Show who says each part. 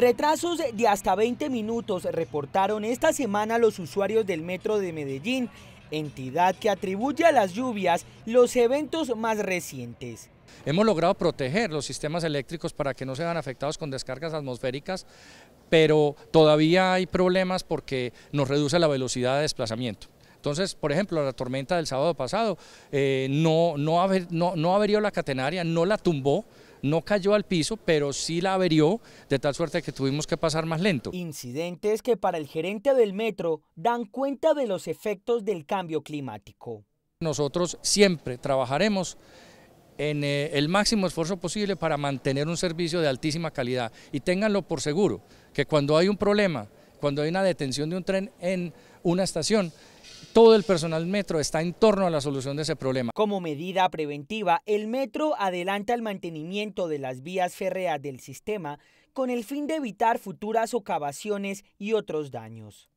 Speaker 1: Retrasos de hasta 20 minutos reportaron esta semana los usuarios del metro de Medellín, entidad que atribuye a las lluvias los eventos
Speaker 2: más recientes. Hemos logrado proteger los sistemas eléctricos para que no sean afectados con descargas atmosféricas, pero todavía hay problemas porque nos reduce la velocidad de desplazamiento. Entonces, por ejemplo, la tormenta del sábado pasado eh, no, no, no averió la catenaria, no la tumbó, no cayó al piso, pero sí la averió, de tal suerte que tuvimos que pasar más lento.
Speaker 1: Incidentes que para el gerente del metro dan cuenta de los efectos del cambio climático.
Speaker 2: Nosotros siempre trabajaremos en eh, el máximo esfuerzo posible para mantener un servicio de altísima calidad. Y ténganlo por seguro, que cuando hay un problema, cuando hay una detención de un tren en una estación, todo el personal metro está en torno a la solución de ese problema. Como medida
Speaker 1: preventiva, el metro adelanta el mantenimiento de las vías férreas del sistema con el fin de evitar futuras ocavaciones y otros daños.